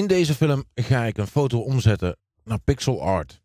In deze film ga ik een foto omzetten naar pixel art.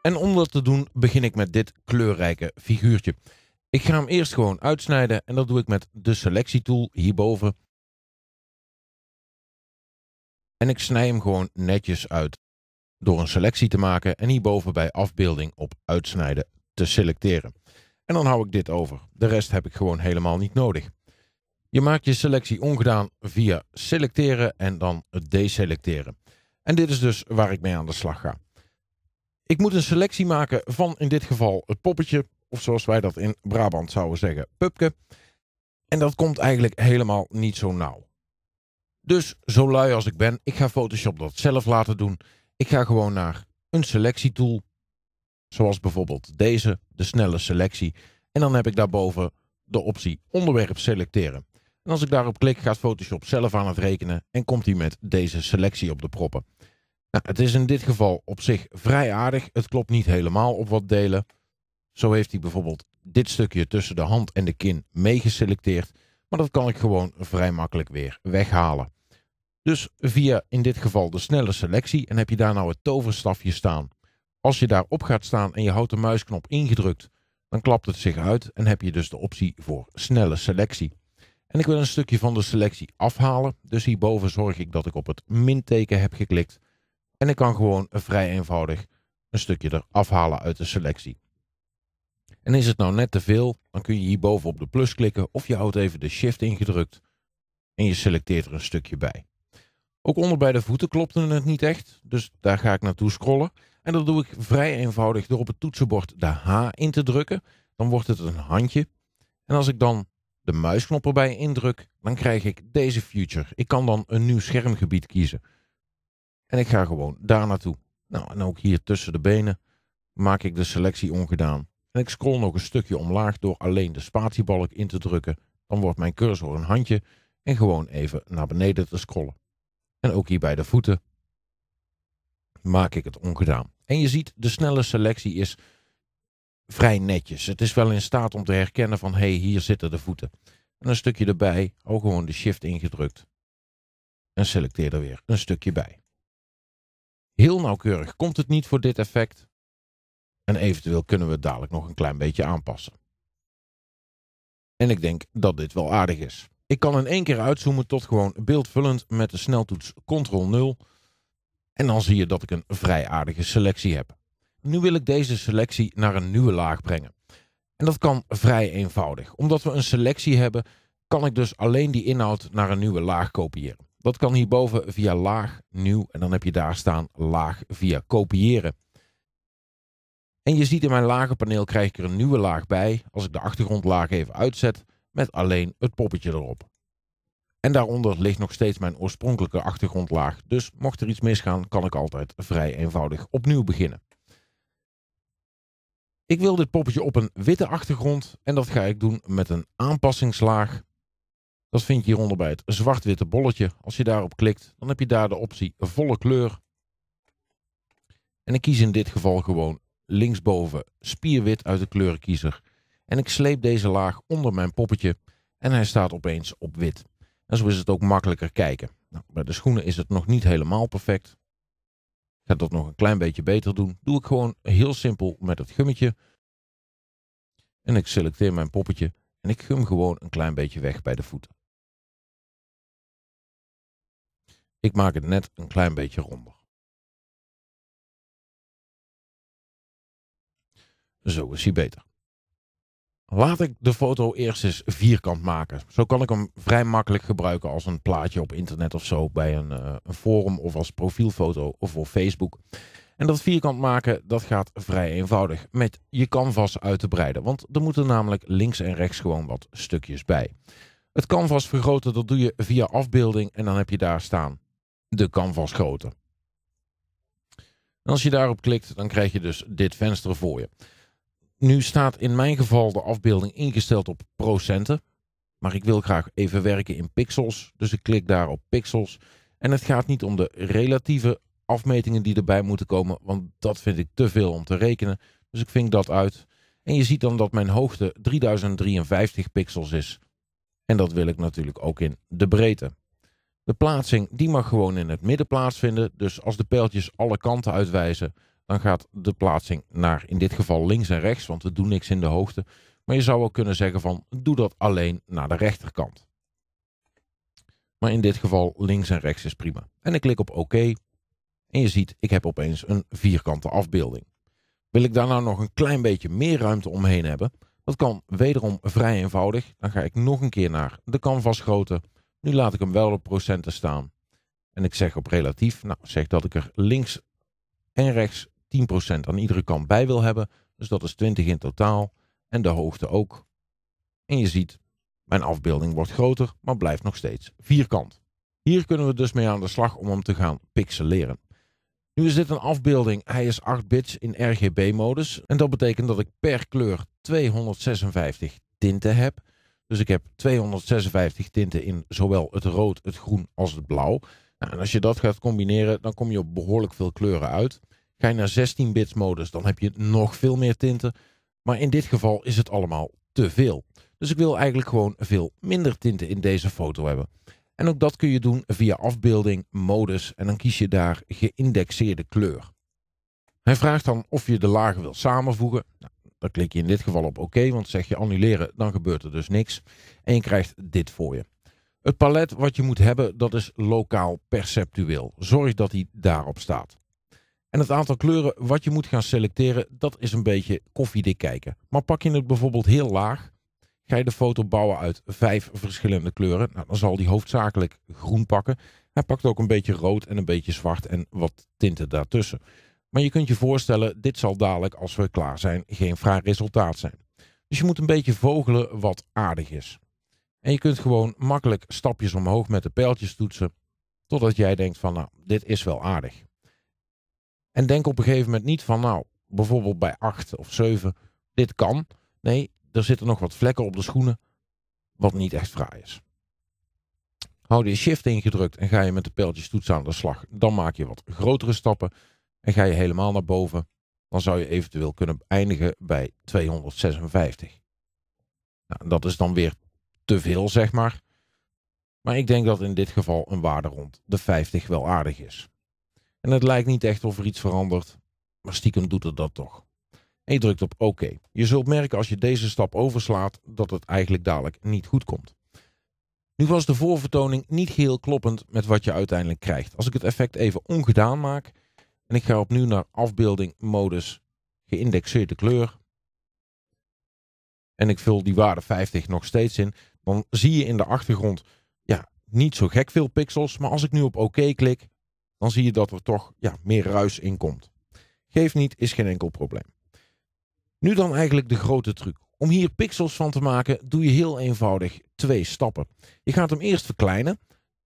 En om dat te doen begin ik met dit kleurrijke figuurtje. Ik ga hem eerst gewoon uitsnijden en dat doe ik met de selectietool hierboven. En ik snij hem gewoon netjes uit door een selectie te maken en hierboven bij afbeelding op uitsnijden te selecteren. En dan hou ik dit over. De rest heb ik gewoon helemaal niet nodig. Je maakt je selectie ongedaan via selecteren en dan deselecteren. En dit is dus waar ik mee aan de slag ga. Ik moet een selectie maken van in dit geval het poppetje, of zoals wij dat in Brabant zouden zeggen, pupke. En dat komt eigenlijk helemaal niet zo nauw. Dus zo lui als ik ben, ik ga Photoshop dat zelf laten doen ik ga gewoon naar een selectietool. Zoals bijvoorbeeld deze, de snelle selectie. En dan heb ik daarboven de optie onderwerp selecteren. En als ik daarop klik, gaat Photoshop zelf aan het rekenen en komt hij met deze selectie op de proppen. Nou, het is in dit geval op zich vrij aardig. Het klopt niet helemaal op wat delen. Zo heeft hij bijvoorbeeld dit stukje tussen de hand en de kin meegeselecteerd. Maar dat kan ik gewoon vrij makkelijk weer weghalen. Dus via in dit geval de snelle selectie en heb je daar nou het toverstafje staan. Als je daarop gaat staan en je houdt de muisknop ingedrukt, dan klapt het zich uit en heb je dus de optie voor snelle selectie. En ik wil een stukje van de selectie afhalen, dus hierboven zorg ik dat ik op het minteken heb geklikt. En ik kan gewoon vrij eenvoudig een stukje er afhalen uit de selectie. En is het nou net te veel, dan kun je hierboven op de plus klikken of je houdt even de shift ingedrukt en je selecteert er een stukje bij. Ook onder bij de voeten klopte het niet echt, dus daar ga ik naartoe scrollen. En dat doe ik vrij eenvoudig door op het toetsenbord de H in te drukken. Dan wordt het een handje. En als ik dan de muisknop erbij indruk, dan krijg ik deze future. Ik kan dan een nieuw schermgebied kiezen. En ik ga gewoon daar naartoe. Nou, en ook hier tussen de benen maak ik de selectie ongedaan. En ik scroll nog een stukje omlaag door alleen de spatiebalk in te drukken. Dan wordt mijn cursor een handje en gewoon even naar beneden te scrollen. En ook hier bij de voeten maak ik het ongedaan. En je ziet, de snelle selectie is vrij netjes. Het is wel in staat om te herkennen van, hé, hey, hier zitten de voeten. En een stukje erbij, ook gewoon de shift ingedrukt. En selecteer er weer een stukje bij. Heel nauwkeurig komt het niet voor dit effect. En eventueel kunnen we het dadelijk nog een klein beetje aanpassen. En ik denk dat dit wel aardig is. Ik kan in één keer uitzoomen tot gewoon beeldvullend met de sneltoets Ctrl 0. En dan zie je dat ik een vrij aardige selectie heb. Nu wil ik deze selectie naar een nieuwe laag brengen. En dat kan vrij eenvoudig. Omdat we een selectie hebben, kan ik dus alleen die inhoud naar een nieuwe laag kopiëren. Dat kan hierboven via laag, nieuw en dan heb je daar staan laag via kopiëren. En je ziet in mijn lagenpaneel krijg ik er een nieuwe laag bij. Als ik de achtergrondlaag even uitzet, met alleen het poppetje erop. En daaronder ligt nog steeds mijn oorspronkelijke achtergrondlaag, dus mocht er iets misgaan kan ik altijd vrij eenvoudig opnieuw beginnen. Ik wil dit poppetje op een witte achtergrond en dat ga ik doen met een aanpassingslaag. Dat vind je hieronder bij het zwart-witte bolletje. Als je daarop klikt, dan heb je daar de optie volle kleur. En ik kies in dit geval gewoon linksboven spierwit uit de kleurenkiezer. En ik sleep deze laag onder mijn poppetje en hij staat opeens op wit. En zo is het ook makkelijker kijken. Nou, bij de schoenen is het nog niet helemaal perfect. Ik ga dat nog een klein beetje beter doen. Doe ik gewoon heel simpel met het gummetje. En ik selecteer mijn poppetje en ik gum gewoon een klein beetje weg bij de voeten. Ik maak het net een klein beetje ronder. Zo is hij beter. Laat ik de foto eerst eens vierkant maken. Zo kan ik hem vrij makkelijk gebruiken als een plaatje op internet of zo, bij een, eh, een forum of als profielfoto of voor Facebook. En dat vierkant maken, dat gaat vrij eenvoudig. Met je canvas uit te breiden, want er moeten namelijk links en rechts gewoon wat stukjes bij. Het canvas vergroten, dat doe je via afbeelding en dan heb je daar staan de canvasgrootte. als je daarop klikt, dan krijg je dus dit venster voor je. Nu staat in mijn geval de afbeelding ingesteld op procenten. Maar ik wil graag even werken in pixels. Dus ik klik daar op pixels. En het gaat niet om de relatieve afmetingen die erbij moeten komen. Want dat vind ik te veel om te rekenen. Dus ik vink dat uit. En je ziet dan dat mijn hoogte 3053 pixels is. En dat wil ik natuurlijk ook in de breedte. De plaatsing die mag gewoon in het midden plaatsvinden. Dus als de pijltjes alle kanten uitwijzen, dan gaat de plaatsing naar in dit geval links en rechts, want we doen niks in de hoogte. Maar je zou ook kunnen zeggen van doe dat alleen naar de rechterkant. Maar in dit geval links en rechts is prima. En ik klik op OK en je ziet ik heb opeens een vierkante afbeelding. Wil ik daar nou nog een klein beetje meer ruimte omheen hebben? Dat kan wederom vrij eenvoudig. Dan ga ik nog een keer naar de canvasgrootte. Nu laat ik hem wel op procenten staan. En ik zeg op relatief, nou zeg dat ik er links en rechts 10% aan iedere kant bij wil hebben. Dus dat is 20 in totaal. En de hoogte ook. En je ziet, mijn afbeelding wordt groter, maar blijft nog steeds vierkant. Hier kunnen we dus mee aan de slag om hem te gaan pixeleren. Nu is dit een afbeelding, hij is 8 bits in RGB-modus. En dat betekent dat ik per kleur 256 tinten heb. Dus ik heb 256 tinten in zowel het rood, het groen als het blauw. Nou, en als je dat gaat combineren, dan kom je op behoorlijk veel kleuren uit. Ga je naar 16-bits modus, dan heb je nog veel meer tinten. Maar in dit geval is het allemaal te veel. Dus ik wil eigenlijk gewoon veel minder tinten in deze foto hebben. En ook dat kun je doen via afbeelding, modus en dan kies je daar geïndexeerde kleur. Hij vraagt dan of je de lagen wilt samenvoegen. Nou, dan klik je in dit geval op oké, want zeg je annuleren, dan gebeurt er dus niks. En je krijgt dit voor je. Het palet wat je moet hebben, dat is lokaal perceptueel. Zorg dat hij daarop staat. En het aantal kleuren wat je moet gaan selecteren, dat is een beetje koffiedik kijken. Maar pak je het bijvoorbeeld heel laag, ga je de foto bouwen uit vijf verschillende kleuren. Nou, dan zal die hoofdzakelijk groen pakken. Hij pakt ook een beetje rood en een beetje zwart en wat tinten daartussen. Maar je kunt je voorstellen, dit zal dadelijk als we klaar zijn geen fraai resultaat zijn. Dus je moet een beetje vogelen wat aardig is. En je kunt gewoon makkelijk stapjes omhoog met de pijltjes toetsen, totdat jij denkt van nou, dit is wel aardig. En denk op een gegeven moment niet van, nou, bijvoorbeeld bij 8 of 7, dit kan. Nee, er zitten nog wat vlekken op de schoenen, wat niet echt fraai is. Hou je shift ingedrukt en ga je met de pijltjes toetsen aan de slag. Dan maak je wat grotere stappen en ga je helemaal naar boven. Dan zou je eventueel kunnen eindigen bij 256. Nou, dat is dan weer te veel, zeg maar. Maar ik denk dat in dit geval een waarde rond de 50 wel aardig is. En het lijkt niet echt of er iets verandert, maar stiekem doet het dat toch. En je drukt op oké. Je zult merken als je deze stap overslaat dat het eigenlijk dadelijk niet goed komt. Nu was de voorvertoning niet heel kloppend met wat je uiteindelijk krijgt. Als ik het effect even ongedaan maak en ik ga opnieuw naar afbeelding, modus, geïndexeerde kleur. En ik vul die waarde 50 nog steeds in. Dan zie je in de achtergrond ja, niet zo gek veel pixels. Maar als ik nu op oké OK klik, dan zie je dat er toch ja, meer ruis in komt. Geef niet, is geen enkel probleem. Nu dan eigenlijk de grote truc. Om hier pixels van te maken doe je heel eenvoudig twee stappen. Je gaat hem eerst verkleinen.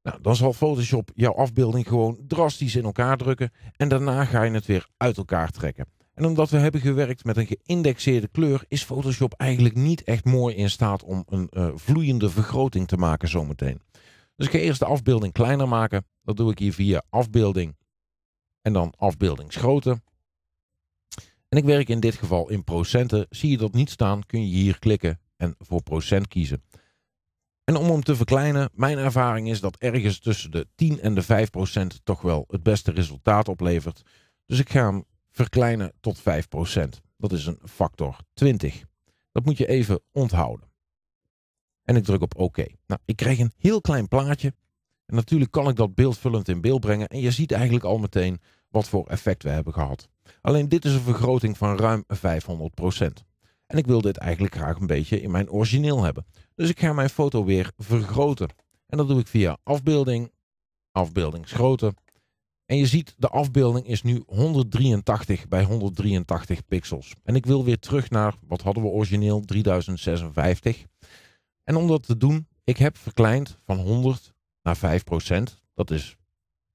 Nou, dan zal Photoshop jouw afbeelding gewoon drastisch in elkaar drukken. En daarna ga je het weer uit elkaar trekken. En omdat we hebben gewerkt met een geïndexeerde kleur, is Photoshop eigenlijk niet echt mooi in staat om een eh, vloeiende vergroting te maken zometeen. Dus ik ga eerst de afbeelding kleiner maken. Dat doe ik hier via afbeelding en dan afbeeldingsgrootte. En ik werk in dit geval in procenten. Zie je dat niet staan, kun je hier klikken en voor procent kiezen. En om hem te verkleinen, mijn ervaring is dat ergens tussen de 10 en de 5 procent toch wel het beste resultaat oplevert. Dus ik ga hem verkleinen tot 5 procent. Dat is een factor 20. Dat moet je even onthouden. En ik druk op OK. Nou, ik krijg een heel klein plaatje. En natuurlijk kan ik dat beeldvullend in beeld brengen. En je ziet eigenlijk al meteen wat voor effect we hebben gehad. Alleen dit is een vergroting van ruim 500%. En ik wil dit eigenlijk graag een beetje in mijn origineel hebben. Dus ik ga mijn foto weer vergroten. En dat doe ik via afbeelding, afbeeldingsgrootte. En je ziet, de afbeelding is nu 183 bij 183 pixels. En ik wil weer terug naar, wat hadden we origineel, 3056. En om dat te doen, ik heb verkleind van 100 naar 5 procent. Dat is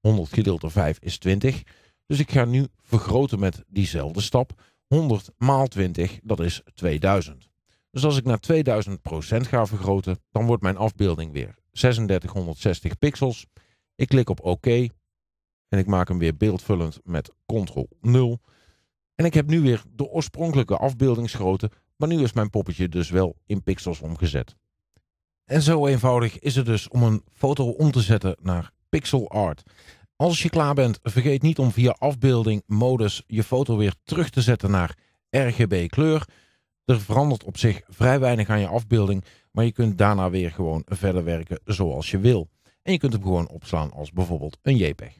100 gedeeld door 5 is 20. Dus ik ga nu vergroten met diezelfde stap. 100 maal 20, dat is 2000. Dus als ik naar 2000 procent ga vergroten, dan wordt mijn afbeelding weer 3660 pixels. Ik klik op OK en ik maak hem weer beeldvullend met Ctrl 0. En ik heb nu weer de oorspronkelijke afbeeldingsgrootte, maar nu is mijn poppetje dus wel in pixels omgezet. En zo eenvoudig is het dus om een foto om te zetten naar pixel art. Als je klaar bent, vergeet niet om via afbeelding modus je foto weer terug te zetten naar RGB kleur. Er verandert op zich vrij weinig aan je afbeelding, maar je kunt daarna weer gewoon verder werken zoals je wil. En je kunt hem gewoon opslaan als bijvoorbeeld een JPEG.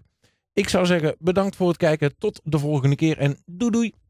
Ik zou zeggen bedankt voor het kijken, tot de volgende keer en doei doei!